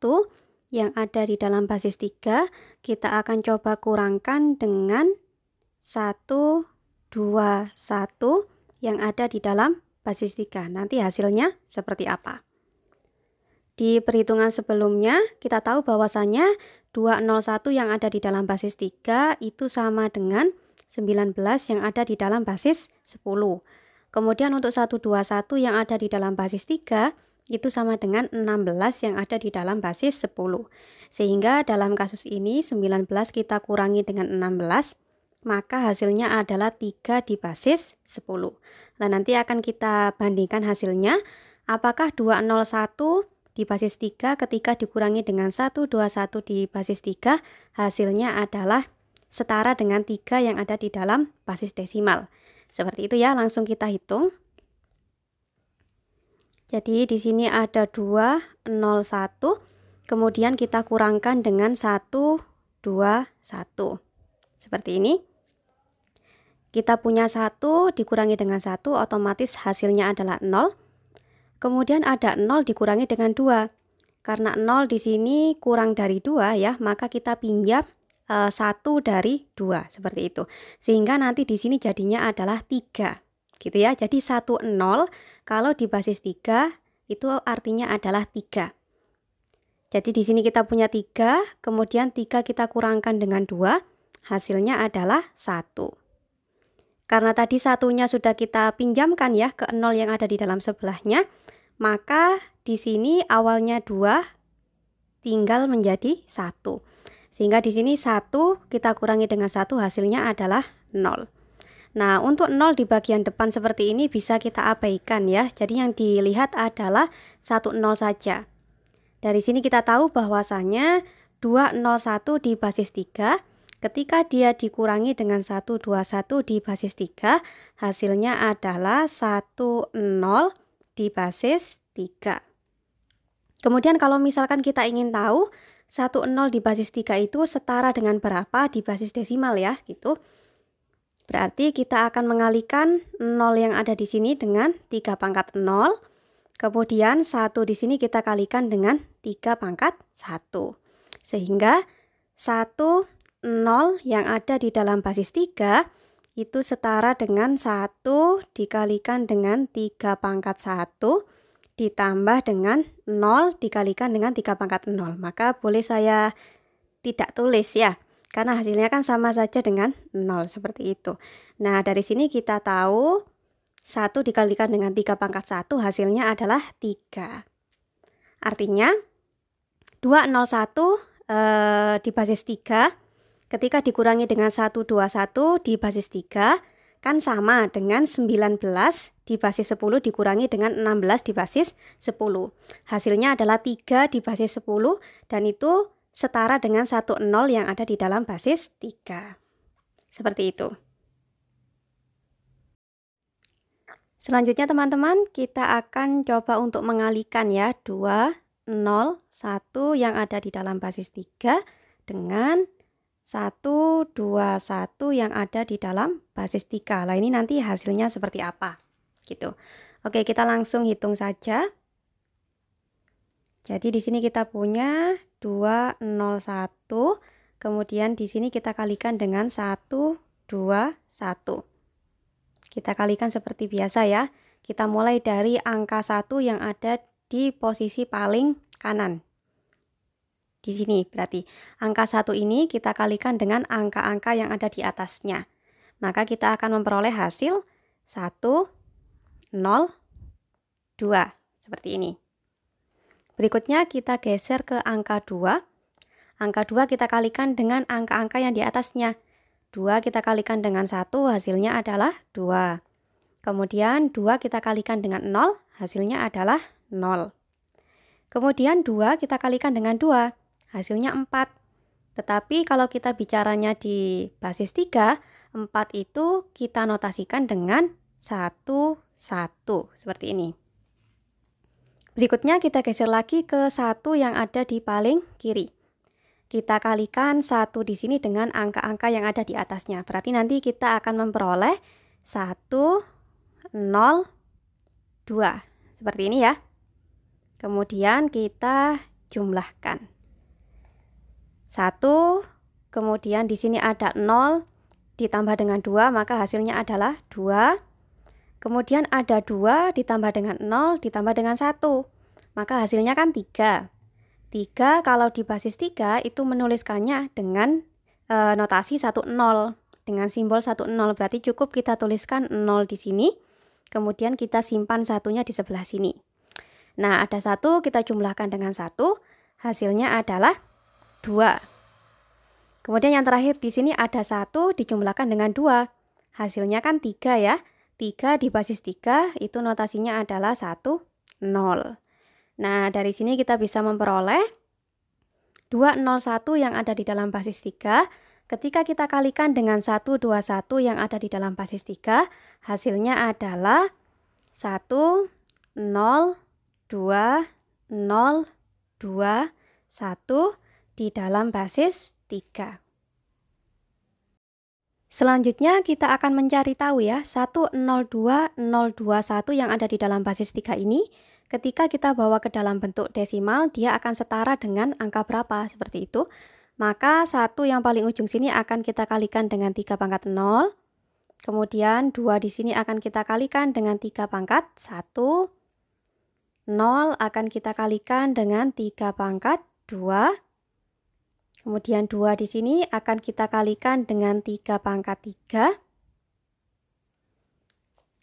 yang ada di dalam basis 3 kita akan coba kurangkan dengan 1 2, 1 yang ada di dalam basis 3. Nanti hasilnya seperti apa? Di perhitungan sebelumnya, kita tahu bahwasannya 201 yang ada di dalam basis 3 itu sama dengan 19 yang ada di dalam basis 10. Kemudian untuk 121 yang ada di dalam basis 3 itu sama dengan 16 yang ada di dalam basis 10. Sehingga dalam kasus ini 19 kita kurangi dengan 16 maka hasilnya adalah 3 di basis 10. Nah, nanti akan kita bandingkan hasilnya apakah 201 di basis 3 ketika dikurangi dengan 121 di basis 3 hasilnya adalah setara dengan 3 yang ada di dalam basis desimal. Seperti itu ya, langsung kita hitung. Jadi di sini ada 201, kemudian kita kurangkan dengan 121. Seperti ini kita punya satu dikurangi dengan satu otomatis hasilnya adalah nol kemudian ada nol dikurangi dengan dua karena nol di sini kurang dari dua ya maka kita pinjam eh, satu e, dari dua seperti itu sehingga nanti di sini jadinya adalah tiga gitu ya jadi satu nol kalau di basis tiga itu artinya adalah tiga jadi di sini kita punya tiga kemudian tiga kita kurangkan dengan dua hasilnya adalah satu karena tadi satunya sudah kita pinjamkan ya ke 0 yang ada di dalam sebelahnya, maka di sini awalnya 2 tinggal menjadi 1. Sehingga di sini 1 kita kurangi dengan 1 hasilnya adalah 0. Nah, untuk 0 di bagian depan seperti ini bisa kita abaikan ya. Jadi yang dilihat adalah 1 0 saja. Dari sini kita tahu bahwasanya 201 di basis 3 Ketika dia dikurangi dengan 121 di basis 3, hasilnya adalah 10 di basis 3. Kemudian kalau misalkan kita ingin tahu 10 di basis 3 itu setara dengan berapa di basis desimal ya, gitu. Berarti kita akan mengalikan 0 yang ada di sini dengan 3 pangkat 0. Kemudian 1 di sini kita kalikan dengan 3 pangkat 1. Sehingga 1 0 yang ada di dalam basis 3 itu setara dengan 1 dikalikan dengan 3 pangkat 1 ditambah dengan 0 dikalikan dengan 3 pangkat 0. Maka boleh saya tidak tulis ya, karena hasilnya kan sama saja dengan 0 seperti itu. Nah, dari sini kita tahu 1 dikalikan dengan 3 pangkat 1 hasilnya adalah 3. Artinya 201 eh, di basis 3 Ketika dikurangi dengan 121 di basis 3, kan sama dengan 19 di basis 10 dikurangi dengan 16 di basis 10. Hasilnya adalah 3 di basis 10 dan itu setara dengan 1 0 yang ada di dalam basis 3. Seperti itu. Selanjutnya teman-teman kita akan coba untuk mengalikan ya 2, 0, 1 yang ada di dalam basis 3 dengan 1, 2, 1 yang ada di dalam basis 3. Lah ini nanti hasilnya seperti apa gitu. Oke, kita langsung hitung saja. Jadi di sini kita punya 201, kemudian di sini kita kalikan dengan 121. Kita kalikan seperti biasa ya. Kita mulai dari angka 1 yang ada di posisi paling kanan. Di sini berarti angka satu ini kita kalikan dengan angka-angka yang ada di atasnya. Maka kita akan memperoleh hasil 1, 0, 2 seperti ini. Berikutnya kita geser ke angka 2. Angka 2 kita kalikan dengan angka-angka yang di atasnya. 2 kita kalikan dengan 1 hasilnya adalah 2. Kemudian 2 kita kalikan dengan 0 hasilnya adalah 0. Kemudian 2 kita kalikan dengan 2 hasilnya 4. Tetapi kalau kita bicaranya di basis 3, 4 itu kita notasikan dengan 1, 1 seperti ini. Berikutnya kita geser lagi ke 1 yang ada di paling kiri. Kita kalikan 1 di sini dengan angka-angka yang ada di atasnya. Berarti nanti kita akan memperoleh 1, 0, 2. Seperti ini ya. Kemudian kita jumlahkan. 1, kemudian di sini ada 0 ditambah dengan 2, maka hasilnya adalah 2. Kemudian ada 2 ditambah dengan 0 ditambah dengan 1, maka hasilnya kan 3. 3 kalau di basis 3 itu menuliskannya dengan e, notasi 1, 0. dengan simbol 1, 0, berarti cukup kita tuliskan 0 di sini kemudian kita simpan satunya di sebelah sini. Nah, ada satu kita jumlahkan dengan satu, hasilnya adalah 2. Kemudian yang terakhir di sini ada 1 dijumlahkan dengan 2. Hasilnya kan 3 ya. 3 di basis 3 itu notasinya adalah 1, 0. Nah, dari sini kita bisa memperoleh 201 yang ada di dalam basis 3 ketika kita kalikan dengan 121 yang ada di dalam basis 3 hasilnya adalah 1 0 2 0 2 1 0 di dalam basis 3. Selanjutnya kita akan mencari tahu ya 102021 yang ada di dalam basis 3 ini ketika kita bawa ke dalam bentuk desimal dia akan setara dengan angka berapa seperti itu maka satu yang paling ujung sini akan kita kalikan dengan 3 pangkat 0 kemudian 2 di sini akan kita kalikan dengan 3 pangkat 1 0 akan kita kalikan dengan 3 pangkat 2 Kemudian 2 di sini akan kita kalikan dengan 3 pangkat 3.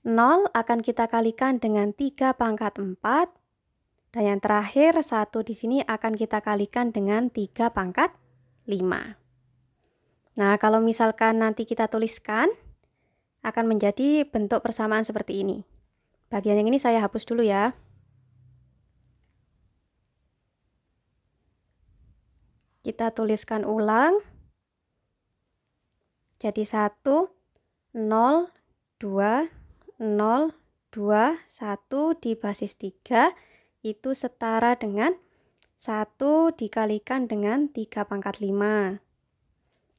0 akan kita kalikan dengan 3 pangkat 4. Dan yang terakhir 1 di sini akan kita kalikan dengan 3 pangkat 5. Nah, kalau misalkan nanti kita tuliskan akan menjadi bentuk persamaan seperti ini. Bagian yang ini saya hapus dulu ya. kita tuliskan ulang jadi 1 0 2 0 2 1 di basis 3 itu setara dengan 1 dikalikan dengan 3 pangkat 5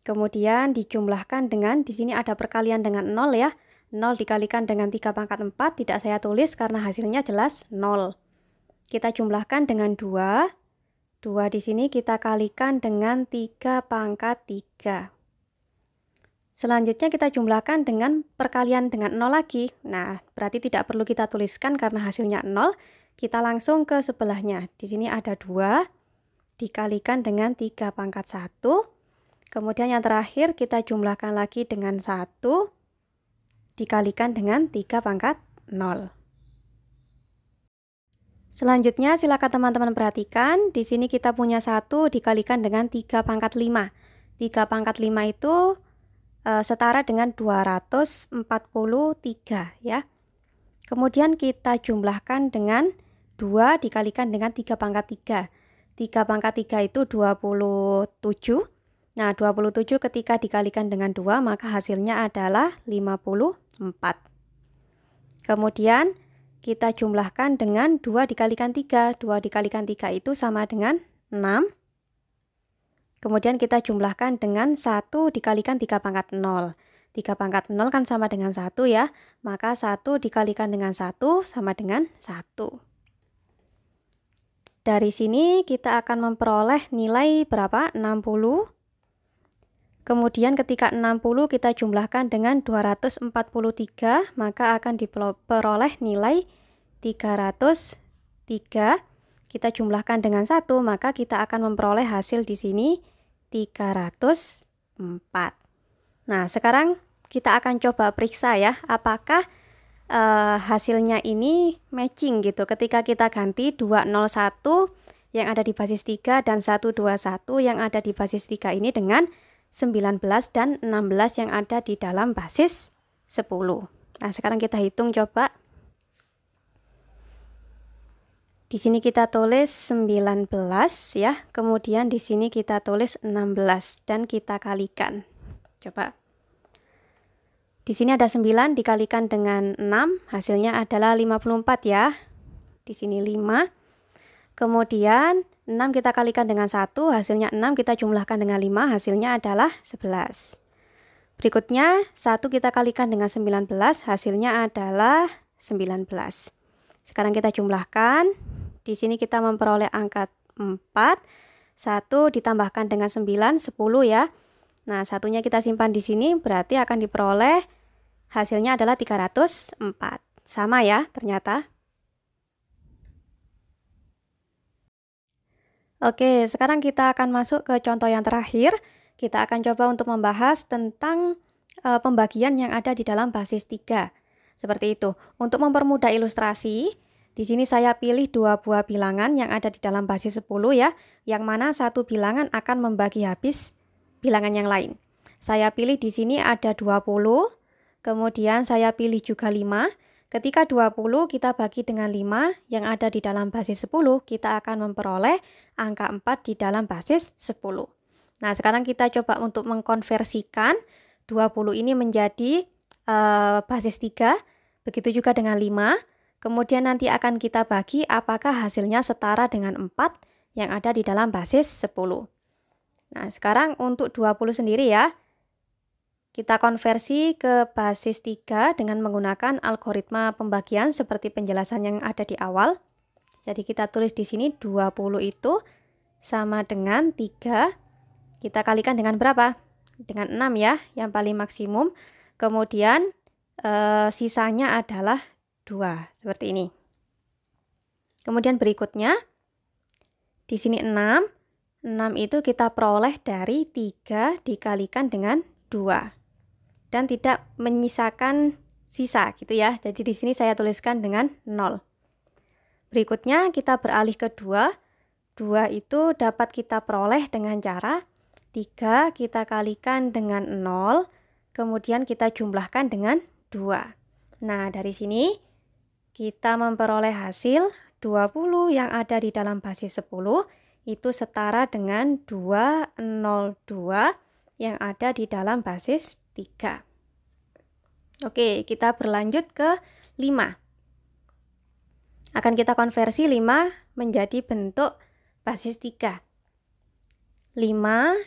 kemudian dijumlahkan dengan di sini ada perkalian dengan 0 ya 0 dikalikan dengan 3 pangkat 4 tidak saya tulis karena hasilnya jelas 0 kita jumlahkan dengan 2 2 di sini kita kalikan dengan 3 pangkat 3. Selanjutnya kita jumlahkan dengan perkalian dengan 0 lagi. Nah, berarti tidak perlu kita tuliskan karena hasilnya 0. Kita langsung ke sebelahnya. Di sini ada 2 dikalikan dengan 3 pangkat 1. Kemudian yang terakhir kita jumlahkan lagi dengan 1 dikalikan dengan 3 pangkat 0. Selanjutnya silakan teman-teman perhatikan, di sini kita punya satu dikalikan dengan 3 pangkat 5. 3 pangkat 5 itu e, setara dengan 243 ya. Kemudian kita jumlahkan dengan 2 dikalikan dengan 3 pangkat 3. 3 pangkat 3 itu 27. Nah, 27 ketika dikalikan dengan 2 maka hasilnya adalah 54. Kemudian kita jumlahkan dengan 2 dikalikan 3. 2 dikalikan 3 itu sama dengan 6. Kemudian kita jumlahkan dengan 1 dikalikan 3 pangkat 0. 3 pangkat 0 kan sama dengan 1 ya. Maka 1 dikalikan dengan 1 sama dengan 1. Dari sini kita akan memperoleh nilai berapa? 60. Kemudian ketika 60 kita jumlahkan dengan 243, maka akan diperoleh nilai 303 kita jumlahkan dengan 1 maka kita akan memperoleh hasil di sini 304 nah sekarang kita akan coba periksa ya apakah e, hasilnya ini matching gitu ketika kita ganti 201 yang ada di basis 3 dan 121 yang ada di basis 3 ini dengan 19 dan 16 yang ada di dalam basis 10 nah sekarang kita hitung coba di sini kita tulis 19 ya. Kemudian di sini kita tulis 16 dan kita kalikan. Coba. Di sini ada 9 dikalikan dengan 6, hasilnya adalah 54 ya. Di sini 5. Kemudian 6 kita kalikan dengan 1, hasilnya 6 kita jumlahkan dengan 5, hasilnya adalah 11. Berikutnya 1 kita kalikan dengan 19, hasilnya adalah 19. Sekarang kita jumlahkan di sini kita memperoleh angka 4. 1 ditambahkan dengan 9, 10 ya. Nah, satunya kita simpan di sini, berarti akan diperoleh hasilnya adalah 304. Sama ya ternyata. Oke, sekarang kita akan masuk ke contoh yang terakhir. Kita akan coba untuk membahas tentang e, pembagian yang ada di dalam basis 3. Seperti itu. Untuk mempermudah ilustrasi, di sini saya pilih dua buah bilangan yang ada di dalam basis 10 ya, yang mana satu bilangan akan membagi habis bilangan yang lain. Saya pilih di sini ada 20, kemudian saya pilih juga 5. Ketika 20 kita bagi dengan 5 yang ada di dalam basis 10, kita akan memperoleh angka 4 di dalam basis 10. Nah, sekarang kita coba untuk mengkonversikan 20 ini menjadi uh, eh, basis 3, begitu juga dengan 5. Kemudian nanti akan kita bagi apakah hasilnya setara dengan 4 yang ada di dalam basis 10. Nah, sekarang untuk 20 sendiri ya. Kita konversi ke basis 3 dengan menggunakan algoritma pembagian seperti penjelasan yang ada di awal. Jadi kita tulis di sini 20 itu sama dengan 3. Kita kalikan dengan berapa? Dengan 6 ya, yang paling maksimum. Kemudian e, sisanya adalah 2 seperti ini. Kemudian berikutnya di sini 6. 6 itu kita peroleh dari 3 dikalikan dengan 2. Dan tidak menyisakan sisa gitu ya. Jadi di sini saya tuliskan dengan 0. Berikutnya kita beralih ke 2. 2 itu dapat kita peroleh dengan cara 3 kita kalikan dengan 0, kemudian kita jumlahkan dengan 2. Nah, dari sini kita memperoleh hasil 20 yang ada di dalam basis 10 itu setara dengan 202 yang ada di dalam basis 3. Oke, kita berlanjut ke 5. Akan kita konversi 5 menjadi bentuk basis 3. 5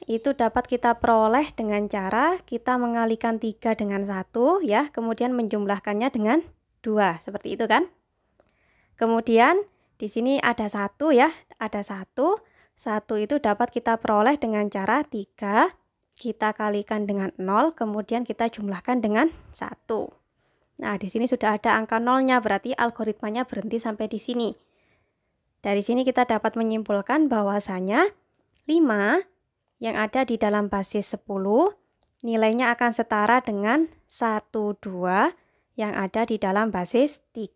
itu dapat kita peroleh dengan cara kita mengalikan 3 dengan 1 ya, kemudian menjumlahkannya dengan 2, seperti itu kan? Kemudian di sini ada satu ya, ada satu. Satu itu dapat kita peroleh dengan cara 3 kita kalikan dengan nol, kemudian kita jumlahkan dengan satu. Nah, di sini sudah ada angka nolnya, berarti algoritmanya berhenti sampai di sini. Dari sini kita dapat menyimpulkan bahwasanya 5 yang ada di dalam basis 10 nilainya akan setara dengan 1, 2, yang ada di dalam basis 3.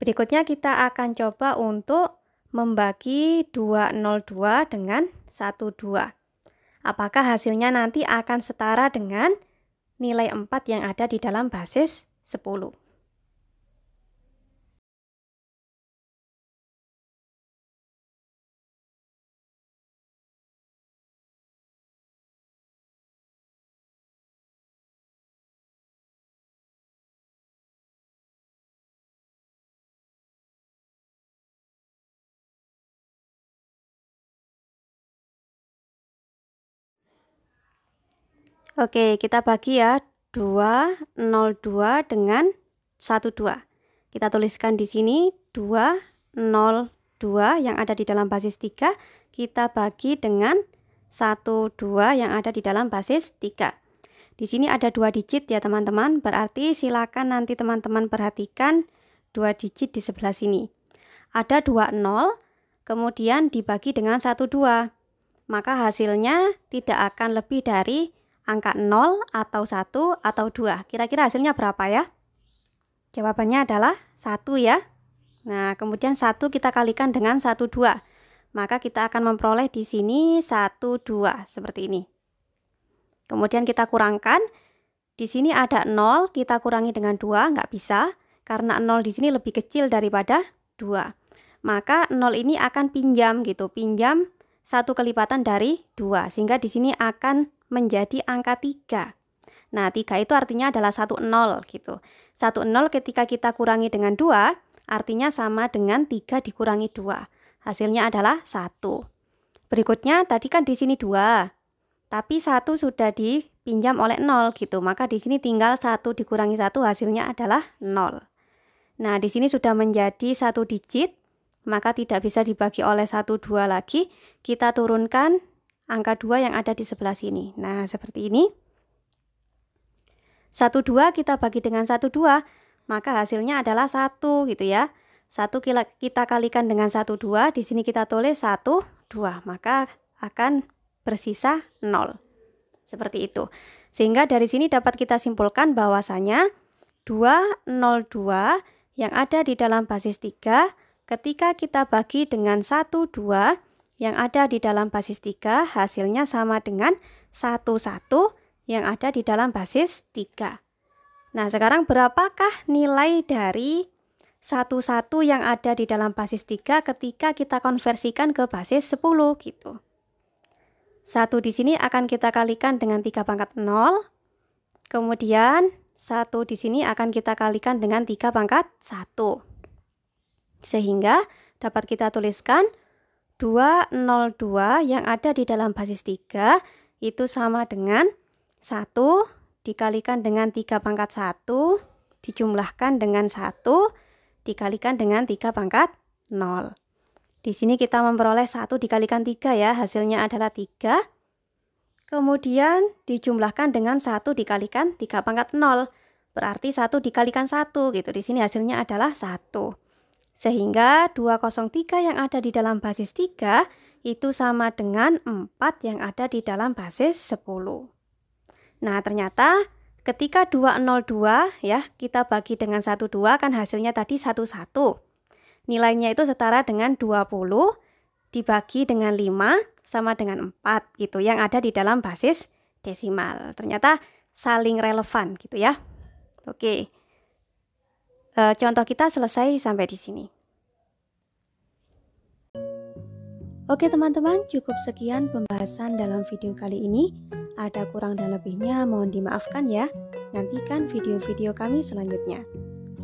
Berikutnya kita akan coba untuk membagi 202 dengan 12. Apakah hasilnya nanti akan setara dengan nilai 4 yang ada di dalam basis 10. Oke, kita bagi ya 2, dengan 12. Kita tuliskan di sini 2, yang ada di dalam basis 3 kita bagi dengan 12 yang ada di dalam basis 3. Di sini ada dua digit ya teman-teman, berarti silakan nanti teman-teman perhatikan dua digit di sebelah sini. Ada 20 kemudian dibagi dengan 12. Maka hasilnya tidak akan lebih dari angka 0 atau 1 atau 2. Kira-kira hasilnya berapa ya? Jawabannya adalah 1 ya. Nah, kemudian 1 kita kalikan dengan 1, 2. Maka kita akan memperoleh di sini 1, 2 seperti ini. Kemudian kita kurangkan. Di sini ada 0, kita kurangi dengan 2, nggak bisa. Karena 0 di sini lebih kecil daripada 2. Maka 0 ini akan pinjam gitu, pinjam satu kelipatan dari 2. Sehingga di sini akan menjadi angka 3. Nah, 3 itu artinya adalah 1 0 gitu. 1 0 ketika kita kurangi dengan 2, artinya sama dengan 3 dikurangi 2. Hasilnya adalah 1. Berikutnya tadi kan di sini 2. Tapi 1 sudah dipinjam oleh 0 gitu. Maka di sini tinggal 1 dikurangi 1 hasilnya adalah 0. Nah, di sini sudah menjadi satu digit, maka tidak bisa dibagi oleh 1 2 lagi. Kita turunkan angka 2 yang ada di sebelah sini. Nah, seperti ini. 1, 2 kita bagi dengan 1, 2, maka hasilnya adalah 1 gitu ya. 1 kita kalikan dengan 1, 2, di sini kita tulis 1, 2, maka akan bersisa 0. Seperti itu. Sehingga dari sini dapat kita simpulkan bahwasanya 202 yang ada di dalam basis 3 ketika kita bagi dengan 12 yang ada di dalam basis 3 hasilnya sama dengan 1, 1 yang ada di dalam basis 3. Nah, sekarang berapakah nilai dari 1, 1 yang ada di dalam basis 3 ketika kita konversikan ke basis 10 gitu. 1 di sini akan kita kalikan dengan 3 pangkat 0. Kemudian 1 di sini akan kita kalikan dengan 3 pangkat 1. Sehingga dapat kita tuliskan 202 yang ada di dalam basis 3 itu sama dengan 1 dikalikan dengan 3 pangkat 1 dijumlahkan dengan 1 dikalikan dengan 3 pangkat 0. Di sini kita memperoleh 1 dikalikan 3 ya, hasilnya adalah 3. Kemudian dijumlahkan dengan 1 dikalikan 3 pangkat 0. Berarti 1 dikalikan 1 gitu. Di sini hasilnya adalah 1. Sehingga 203 yang ada di dalam basis 3 itu sama dengan 4 yang ada di dalam basis 10. Nah, ternyata ketika 202 ya, kita bagi dengan 12 kan hasilnya tadi 11. Nilainya itu setara dengan 20 dibagi dengan 5 sama dengan 4 gitu yang ada di dalam basis desimal. Ternyata saling relevan gitu ya. Oke. Okay. Eh, contoh kita selesai sampai di sini. Oke teman-teman, cukup sekian pembahasan dalam video kali ini. Ada kurang dan lebihnya mohon dimaafkan ya. Nantikan video-video kami selanjutnya.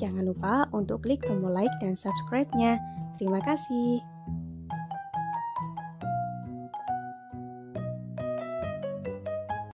Jangan lupa untuk klik tombol like dan subscribe-nya. Terima kasih.